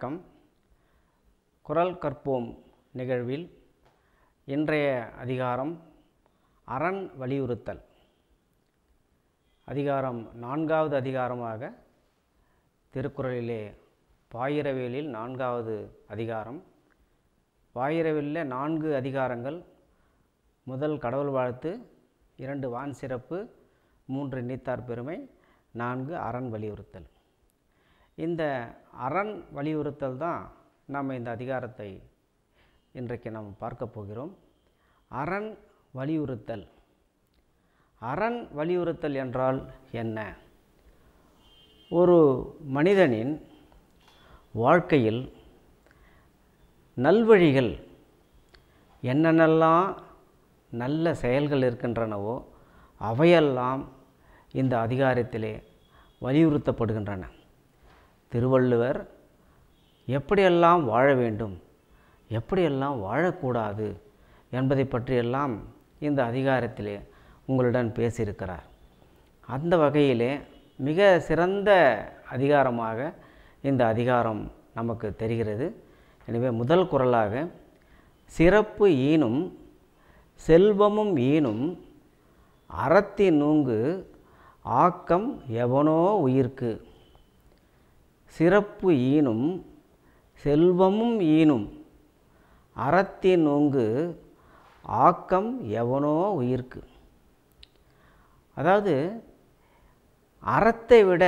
வணக்கம் குரல் கற்போம் நிகழ்வில் இன்றைய அதிகாரம் அரண் வலியுறுத்தல் அதிகாரம் நான்காவது அதிகாரமாக திருக்குறளிலே பாயிரவேலில் நான்காவது அதிகாரம் பாயிரவேலில் நான்கு அதிகாரங்கள் முதல் கடவுள் வாழ்த்து இரண்டு வான் சிறப்பு மூன்று நீத்தார் பெருமை நான்கு அரண் வலியுறுத்தல் இந்த அரண் வலியுறுத்தல் தான் நாம் இந்த அதிகாரத்தை இன்றைக்கு நாம் பார்க்க போகிறோம் அரண் வலியுறுத்தல் அரண் வலியுறுத்தல் என்றால் என்ன ஒரு மனிதனின் வாழ்க்கையில் நல்வழிகள் என்னென்னலாம் நல்ல செயல்கள் இருக்கின்றனவோ அவையெல்லாம் இந்த அதிகாரத்திலே வலியுறுத்தப்படுகின்றன திருவள்ளுவர் எப்படியெல்லாம் வாழ வேண்டும் எப்படியெல்லாம் வாழக்கூடாது என்பதை பற்றியெல்லாம் இந்த அதிகாரத்திலே உங்களுடன் பேசியிருக்கிறார் அந்த வகையிலே மிக சிறந்த அதிகாரமாக இந்த அதிகாரம் நமக்கு தெரிகிறது எனவே முதல் குரலாக சிறப்பு ஈனும் செல்வமும் ஈனும் அறத்தின் நூங்கு ஆக்கம் எவனோ உயிர்க்கு சிறப்பு ஈனும் செல்வமும் ஈனும் அறத்தின் நொங்கு ஆக்கம் எவனோ உயிர்க்கு அதாவது அறத்தை விட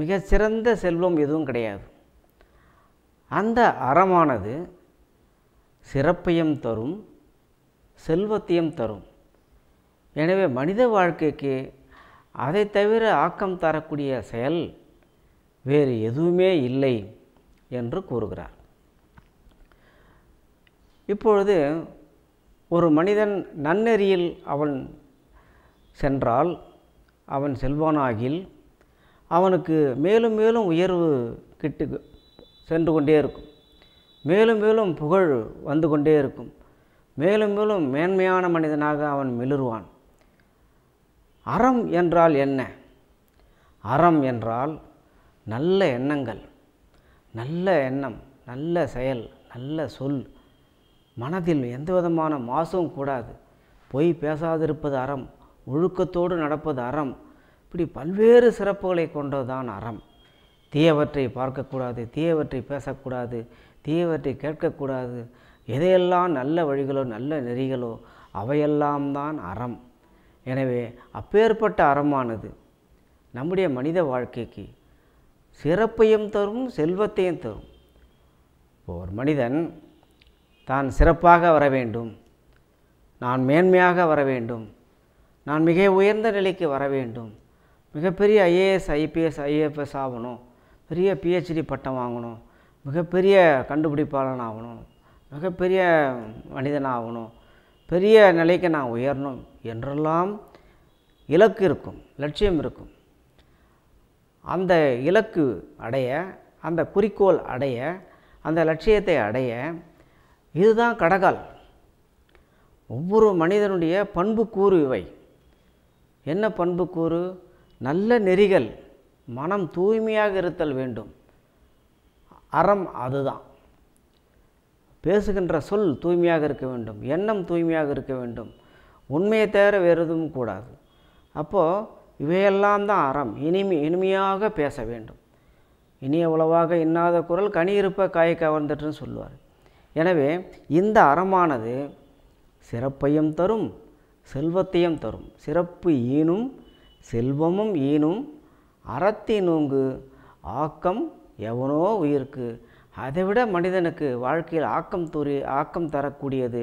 மிகச்சிறந்த செல்வம் எதுவும் கிடையாது அந்த அறமானது சிறப்பையும் தரும் செல்வத்தையும் தரும் எனவே மனித வாழ்க்கைக்கு அதை தவிர ஆக்கம் தரக்கூடிய செயல் வேறு எதுவுமே இல்லை என்று கூறுகிறார் இப்பொழுது ஒரு மனிதன் நன்னெறியில் அவன் சென்றால் அவன் செல்வானாகில் அவனுக்கு மேலும் மேலும் உயர்வு கிட்டு சென்று கொண்டே இருக்கும் மேலும் மேலும் புகழ் வந்து கொண்டே இருக்கும் மேலும் மேலும் மேன்மையான மனிதனாக அவன் மிளிர்வான் அறம் என்றால் என்ன அறம் என்றால் நல்ல எண்ணங்கள் நல்ல எண்ணம் நல்ல செயல் நல்ல சொல் மனதில் எந்த விதமான மாசும் கூடாது பொய் பேசாதிருப்பது அறம் ஒழுக்கத்தோடு நடப்பது அறம் இப்படி பல்வேறு சிறப்புகளை கொண்டதுதான் அறம் தீயவற்றை பார்க்கக்கூடாது தீயவற்றை பேசக்கூடாது தீயவற்றை கேட்கக்கூடாது எதையெல்லாம் நல்ல வழிகளோ நல்ல நெறிகளோ அவையெல்லாம் தான் அறம் எனவே அப்பேற்பட்ட அறமானது நம்முடைய மனித வாழ்க்கைக்கு சிறப்பையும் தரும் செல்வத்தையும் தரும் இப்போ ஒரு மனிதன் தான் சிறப்பாக வர வேண்டும் நான் மேன்மையாக வர வேண்டும் நான் மிக உயர்ந்த நிலைக்கு வர வேண்டும் மிகப்பெரிய ஐஏஎஸ் ஐபிஎஸ் ஐஎஃப்எஸ் ஆகணும் பெரிய பிஹெச்டி பட்டம் வாங்கணும் மிகப்பெரிய கண்டுபிடிப்பாளன் ஆகணும் மிகப்பெரிய மனிதன் ஆகணும் பெரிய நிலைக்கு நான் உயரணும் என்றெல்லாம் இலக்கு இருக்கும் லட்சியம் இருக்கும் அந்த இலக்கு அடைய அந்த குறிக்கோள் அடைய அந்த லட்சியத்தை அடைய இதுதான் கடகால் ஒவ்வொரு மனிதனுடைய பண்புக்கூறு இவை என்ன பண்புக்கூறு நல்ல நெறிகள் மனம் தூய்மையாக இருத்தல் வேண்டும் அறம் அதுதான் பேசுகின்ற சொல் தூய்மையாக இருக்க வேண்டும் எண்ணம் தூய்மையாக இருக்க வேண்டும் உண்மையை தேர வேறு எதுவும் கூடாது அப்போது இவையெல்லாம் தான் அறம் இனிமை இனிமையாக பேச வேண்டும் இனிய உளவாக இன்னாத குரல் கனி இருப்ப கவர்ந்துட்டுன்னு சொல்லுவார் எனவே இந்த அறமானது சிறப்பையும் தரும் செல்வத்தையும் தரும் சிறப்பு ஈனும் செல்வமும் ஈனும் அறத்தினூங்கு ஆக்கம் எவனோ உயிருக்கு அதைவிட மனிதனுக்கு வாழ்க்கையில் ஆக்கம் தூரி ஆக்கம் தரக்கூடியது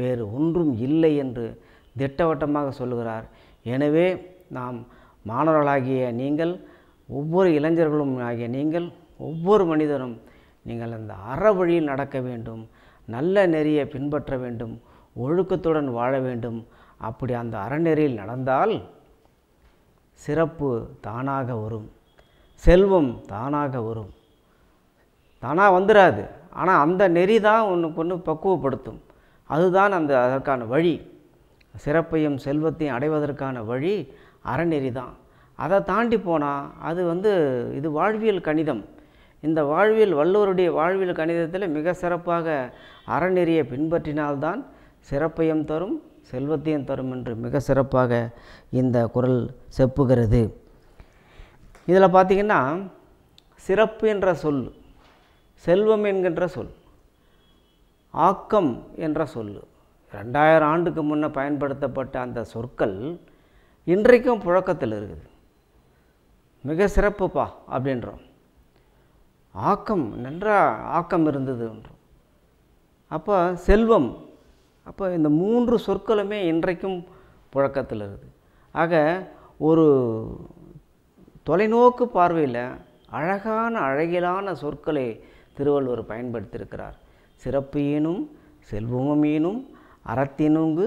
வேறு ஒன்றும் இல்லை என்று திட்டவட்டமாக சொல்கிறார் எனவே நாம் மாணவர்களாகிய நீங்கள் ஒவ்வொரு இளைஞர்களும் ஆகிய நீங்கள் ஒவ்வொரு மனிதரும் நீங்கள் அந்த அற வழியில் நடக்க வேண்டும் நல்ல நெறியை பின்பற்ற வேண்டும் ஒழுக்கத்துடன் வாழ வேண்டும் அப்படி அந்த அறநெறியில் நடந்தால் சிறப்பு தானாக வரும் செல்வம் தானாக வரும் தானாக வந்துடாது ஆனால் அந்த நெறி தான் ஒன்றுக்கு ஒன்று பக்குவப்படுத்தும் அதுதான் அந்த அதற்கான வழி சிறப்பையும் செல்வத்தையும் அடைவதற்கான வழி அறநெறி தான் அதை தாண்டி போனால் அது வந்து இது வாழ்வியல் கணிதம் இந்த வாழ்வியல் வள்ளுவருடைய வாழ்வியல் கணிதத்தில் மிக சிறப்பாக அறநெறியை பின்பற்றினால்தான் சிறப்பையும் தரும் செல்வத்தையும் தரும் என்று மிக சிறப்பாக இந்த குரல் செப்புகிறது இதில் பார்த்திங்கன்னா சிறப்பு என்ற சொல் செல்வம் என்கின்ற சொல் ஆக்கம் என்ற சொல் ரெண்டாயிரம் ஆண்டுக்கு முன்னே பயன்படுத்தப்பட்ட அந்த சொற்கள் இன்றைக்கும் புழக்கத்தில் இருக்குது மிக சிறப்புப்பா அப்படின்றோம் ஆக்கம் நன்றாக ஆக்கம் இருந்ததுன்றோம் அப்போ செல்வம் அப்போ இந்த மூன்று சொற்களுமே இன்றைக்கும் புழக்கத்தில் இருக்குது ஆக ஒரு தொலைநோக்கு பார்வையில் அழகான அழகிலான சொற்களை திருவள்ளுவர் பயன்படுத்தியிருக்கிறார் சிறப்பு ஈனும் செல்வமும் ஈனும் அறத்தினுங்கு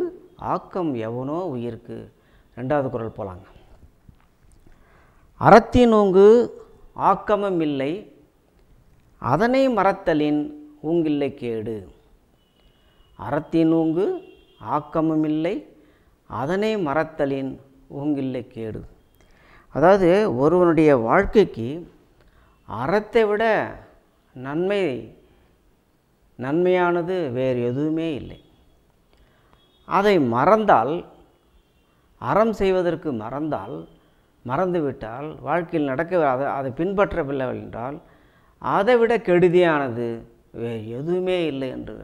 ஆக்கம் எவனோ உயிர்க்கு ரெண்டாவது குரல் போலாங்க அறத்தினூங்கு ஆக்கமம் இல்லை அதனை மறத்தலின் ஊங்கில்லை கேடு அறத்தினூங்கு ஆக்கமும் இல்லை அதனை மறத்தலின் ஊங்கில்லை கேடு அதாவது ஒருவனுடைய வாழ்க்கைக்கு அறத்தை விட நன்மை நன்மையானது வேறு எதுவுமே இல்லை அதை மறந்தால் அறம் செய்வதற்கு மறந்தால் மறந்துவிட்டால் வாழ்க்கையில் நடக்க அதை அதை பின்பற்றவில்லை என்றால் அதை விட கெடுதியானது வேறு எதுவுமே இல்லை என்று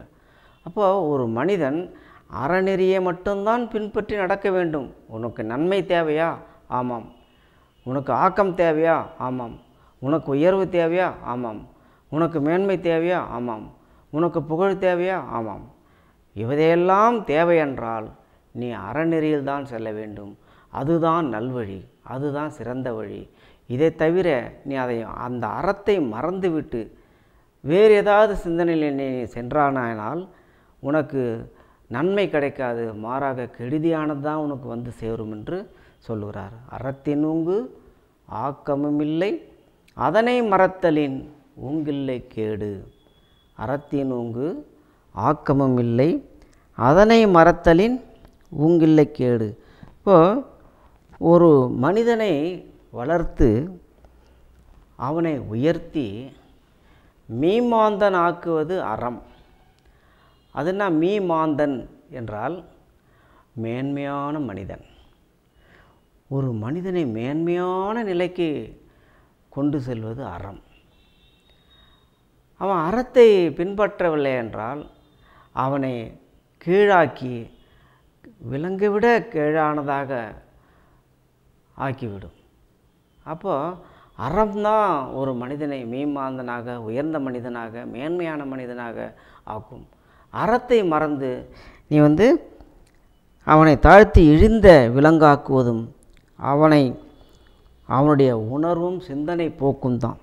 அப்போது ஒரு மனிதன் அறநெறியை மட்டும்தான் பின்பற்றி நடக்க வேண்டும் உனக்கு நன்மை தேவையா ஆமாம் உனக்கு ஆக்கம் தேவையா ஆமாம் உனக்கு உயர்வு தேவையா ஆமாம் உனக்கு மேன்மை தேவையா ஆமாம் உனக்கு புகழ் தேவையா ஆமாம் இவதையெல்லாம் தேவை என்றால் நீ அறநெறியில் தான் செல்ல வேண்டும் அதுதான் நல்வழி அதுதான் சிறந்த வழி இதை தவிர நீ அதை அந்த அறத்தை மறந்துவிட்டு வேறு ஏதாவது சிந்தனையில் நீ சென்றானால் உனக்கு நன்மை கிடைக்காது மாறாக கெடுதியானது தான் உனக்கு வந்து சேரும் என்று சொல்லுகிறார் அறத்தின் உங்கு ஆக்கமும் இல்லை அதனை மறத்தலின் உங்கில்லை கேடு அறத்தின் உங்கு ஆக்கமும் இல்லை அதனை மறத்தலின் உங்கில்லை கேடு இப்போது ஒரு மனிதனை வளர்த்து அவனை உயர்த்தி மீமாந்தன் ஆக்குவது அறம் அதுனா மீமாந்தன் என்றால் மேன்மையான மனிதன் ஒரு மனிதனை மேன்மையான நிலைக்கு கொண்டு செல்வது அறம் அவன் அறத்தை பின்பற்றவில்லை என்றால் அவனை கீழாக்கி விலங்கை விட கீழானதாக ஆக்கிவிடும் அப்போது அறம்தான் ஒரு மனிதனை மீமாந்தனாக உயர்ந்த மனிதனாக மேன்மையான மனிதனாக ஆக்கும் அறத்தை மறந்து நீ வந்து அவனை தாழ்த்தி இழிந்த விலங்காக்குவதும் அவனை அவனுடைய உணர்வும் சிந்தனை போக்கும் தான்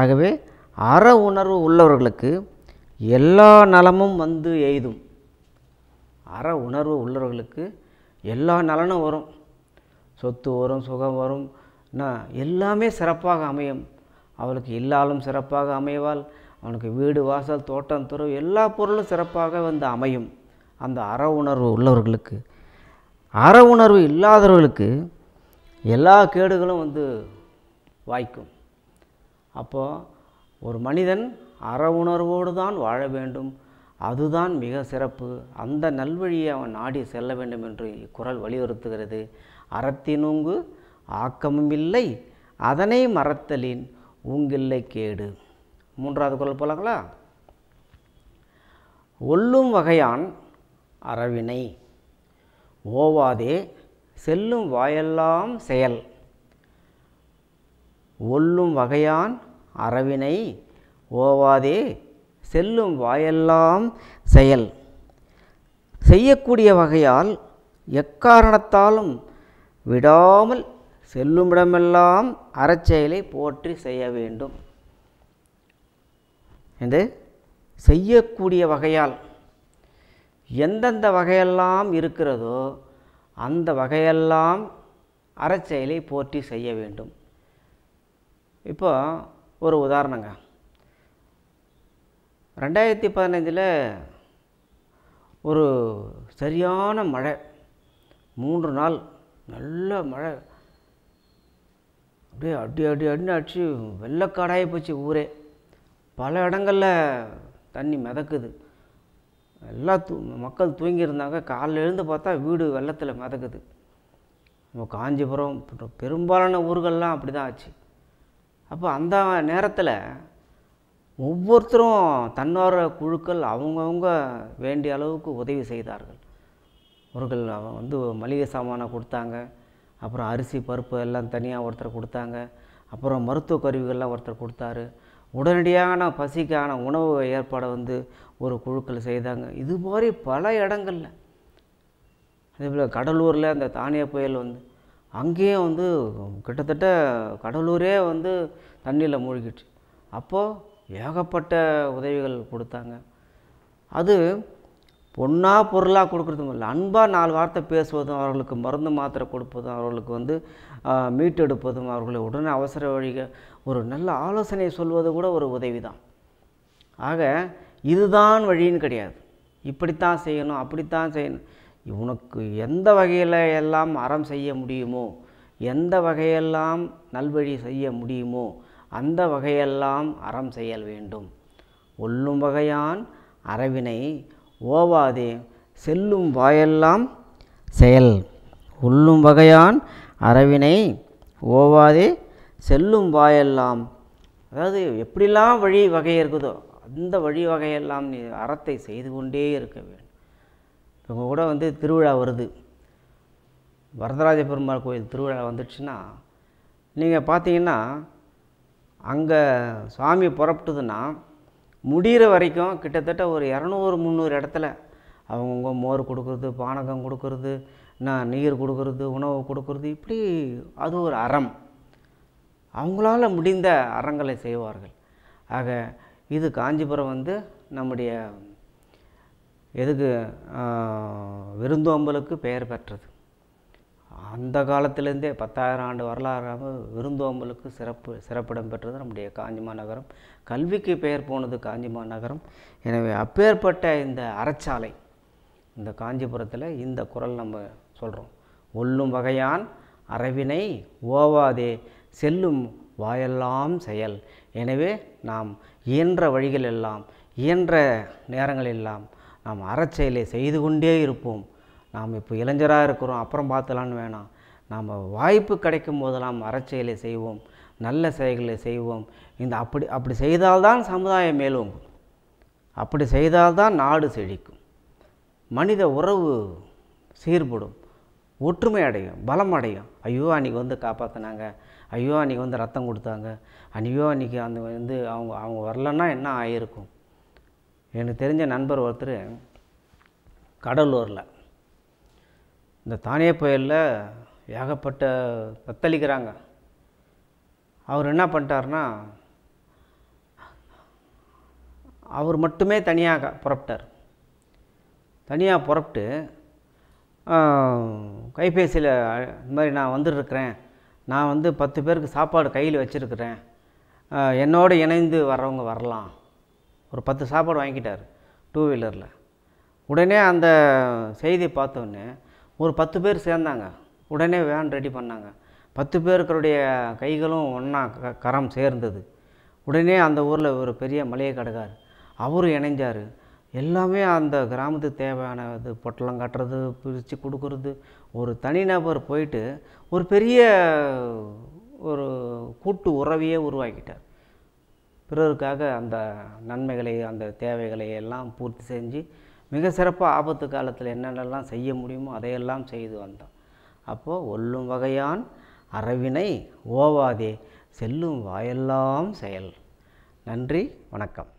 ஆகவே அற உணர்வு உள்ளவர்களுக்கு எல்லா நலமும் வந்து எய்தும் அற உணர்வு உள்ளவர்களுக்கு எல்லா நலனும் வரும் சொத்து வரும் சுகம் வரும் எல்லாமே சிறப்பாக அமையும் அவளுக்கு இல்லாலும் சிறப்பாக அமைவாள் அவனுக்கு வீடு வாசல் தோட்டம் துறவு எல்லா பொருளும் சிறப்பாக வந்து அமையும் அந்த அற உணர்வு உள்ளவர்களுக்கு அற உணர்வு இல்லாதவர்களுக்கு எல்லா கேடுகளும் வந்து வாய்க்கும் அப்போது ஒரு மனிதன் அற உணர்வோடு தான் வாழ வேண்டும் அதுதான் மிக சிறப்பு அந்த நல்வழியை அவன் நாடி செல்ல வேண்டும் என்று இக்குரல் வலியுறுத்துகிறது அறத்தினுங்கு ஆக்கமும் இல்லை அதனை மறத்தலின் உங்கில்லை கேடு மூன்றாவது குரல் போலாங்களா ஒல்லும் வகையான் அறவினை ஓவாதே செல்லும் வாயெல்லாம் செயல் ஒல்லும் வகையான் அறவினை ஓவாதே செல்லும் வாயெல்லாம் செயல் செய்யக்கூடிய வகையால் எக்காரணத்தாலும் விடாமல் செல்லுமிடமெல்லாம் அறச்செயலை போற்றி செய்ய வேண்டும் என்று செய்யக்கூடிய வகையால் எந்தெந்த வகையெல்லாம் இருக்கிறதோ அந்த வகையெல்லாம் அறச்செயலை போற்றி செய்ய வேண்டும் இப்போ ஒரு உதாரணங்க ரெண்டாயிரத்தி பதினஞ்சில் ஒரு சரியான மழை மூன்று நாள் நல்ல மழை அப்படியே அடி அடி அடி அடிச்சு வெள்ளக்காடாகி போச்சு ஊரே பல இடங்களில் தண்ணி மிதக்குது எல்லா தூ மக்கள் தூங்கியிருந்தாங்க காலையில் எழுந்து பார்த்தா வீடு வெள்ளத்தில் மிதக்குது நம்ம காஞ்சிபுரம் பெரும்பாலான ஊர்கள்லாம் அப்படி தான் ஆச்சு அப்போ அந்த நேரத்தில் ஒவ்வொருத்தரும் தன்னார குழுக்கள் அவங்கவுங்க வேண்டிய அளவுக்கு உதவி செய்தார்கள் அவர்கள் வந்து மளிகை சாமானை கொடுத்தாங்க அப்புறம் அரிசி பருப்பு எல்லாம் தனியாக ஒருத்தர் கொடுத்தாங்க அப்புறம் மருத்துவ கருவிகள்லாம் ஒருத்தர் கொடுத்தாரு உடனடியான பசிக்கான உணவு ஏற்பாடை வந்து ஒரு குழுக்கள் செய்தாங்க இது மாதிரி பல இடங்களில் அதே போல் கடலூரில் அந்த தானிய புயல் வந்து அங்கேயும் வந்து கிட்டத்தட்ட கடலூரே வந்து தண்ணியில் மூழ்கிடுச்சு அப்போது ஏகப்பட்ட உதவிகள் கொடுத்தாங்க அது பொண்ணாக பொருளாக கொடுக்குறதும் இல்லை அன்பாக நாலு வார்த்தை பேசுவதும் அவர்களுக்கு மருந்து மாத்திரை கொடுப்பதும் அவர்களுக்கு வந்து மீட்டெடுப்பதும் அவர்களை உடனே அவசர வழிக ஒரு நல்ல ஆலோசனை சொல்வது கூட ஒரு உதவி தான் ஆக இதுதான் வழின்னு கிடையாது இப்படித்தான் செய்யணும் அப்படித்தான் செய்யணும் உனக்கு எந்த வகையில் எல்லாம் அறம் செய்ய முடியுமோ எந்த வகையெல்லாம் நல்வழி செய்ய முடியுமோ அந்த வகையெல்லாம் அறம் செயல் வேண்டும் ஒல்லும் வகையான் அறவினை ஓவாதே செல்லும் வாயெல்லாம் செயல் உள்ளும் வகையான் அறவினை ஓவாதே செல்லும் வாயெல்லாம் அதாவது எப்படிலாம் வழி வகை இருக்குதோ அந்த வழி வகையெல்லாம் நீ அறத்தை செய்து கொண்டே இருக்க வேண்டும் இவங்க கூட வந்து திருவிழா வருது வரதராஜ பெருமாள் கோயில் திருவிழா வந்துடுச்சுன்னா நீங்கள் பார்த்தீங்கன்னா அங்கே சுவாமி புறப்பட்டுதுன்னா முடிகிற வரைக்கும் கிட்டத்தட்ட ஒரு இரநூறு முந்நூறு இடத்துல அவங்கவுங்க மோர் கொடுக்குறது பானகம் கொடுக்குறது நான் நீர் கொடுக்குறது உணவு கொடுக்குறது இப்படி அது ஒரு அறம் அவங்களால முடிந்த அறங்களை செய்வார்கள் ஆக இது காஞ்சிபுரம் வந்து நம்முடைய எதுக்கு விருந்தோம்பலுக்கு பெயர் பெற்றது அந்த காலத்திலேருந்தே பத்தாயிரம் ஆண்டு வரலாறாக விருந்தோம்பலுக்கு சிறப்பு சிறப்பிடம் பெற்றது நம்முடைய காஞ்சிமா நகரம் கல்விக்கு பெயர் போனது காஞ்சிமா நகரம் எனவே அப்பேற்பட்ட இந்த அறச்சாலை இந்த காஞ்சிபுரத்தில் இந்த குரல் நம்ம சொல்கிறோம் ஒல்லும் வகையான் அறவினை ஓவாதே செல்லும் வாயெல்லாம் செயல் எனவே நாம் இயன்ற வழிகள் எல்லாம் இயன்ற நேரங்களெல்லாம் நாம் அறச்செயலை செய்து கொண்டே இருப்போம் நாம் இப்போ இளைஞராக இருக்கிறோம் அப்புறம் பார்த்தலான்னு வேணாம் நாம் வாய்ப்பு கிடைக்கும் போதெல்லாம் அறச்செயலை செய்வோம் நல்ல செயல்களை செய்வோம் இந்த அப்படி அப்படி செய்தால்தான் சமுதாயம் மேலோங்கும் அப்படி செய்தால்தான் நாடு செழிக்கும் மனித உறவு சீர்படும் ஒற்றுமை அடையும் பலம் அடையும் ஐயோ அன்றைக்கி வந்து காப்பாற்றினாங்க ஐயோ அன்றைக்கி வந்து ரத்தம் கொடுத்தாங்க அன்றையோ அன்றைக்கி அந்த வந்து அவங்க அவங்க வரலன்னா என்ன ஆகிருக்கும் எனக்கு தெரிஞ்ச நண்பர் ஒருத்தர் கடலூரில் இந்த தானே புயலில் ஏகப்பட்ட தத்தளிக்கிறாங்க அவர் என்ன பண்ணிட்டார்னா அவர் மட்டுமே தனியாக புறப்பட்டார் தனியாக புறப்பட்டு கைபேசியில் இந்த மாதிரி நான் வந்துட்டுருக்கிறேன் நான் வந்து பத்து பேருக்கு சாப்பாடு கையில் வச்சுருக்கிறேன் என்னோடு இணைந்து வர்றவங்க வரலாம் ஒரு பத்து சாப்பாடு வாங்கிட்டார் டூ வீலரில் உடனே அந்த செய்தி பார்த்தோன்னே ஒரு பத்து பேர் சேர்ந்தாங்க உடனே வேன் ரெடி பண்ணாங்க பத்து பேருக்கருடைய கைகளும் ஒன்றா க கரம் சேர்ந்தது உடனே அந்த ஊரில் ஒரு பெரிய மலையை கடைக்கார் அவரும் இணைஞ்சார் எல்லாமே அந்த கிராமத்துக்கு தேவையானது பொட்டலம் கட்டுறது பிரித்து கொடுக்கறது ஒரு தனிநபர் போயிட்டு ஒரு பெரிய ஒரு கூட்டு உறவையே உருவாக்கிட்டார் பிறருக்காக அந்த நன்மைகளை அந்த தேவைகளை எல்லாம் பூர்த்தி செஞ்சு மிக சிறப்பாக ஆபத்து காலத்தில் என்னென்னலாம் செய்ய முடியுமோ அதையெல்லாம் செய்து வந்தோம் அப்போது ஒல்லும் வகையான் அறவினை ஓவாதே செல்லும் வாயெல்லாம் செயல் நன்றி வணக்கம்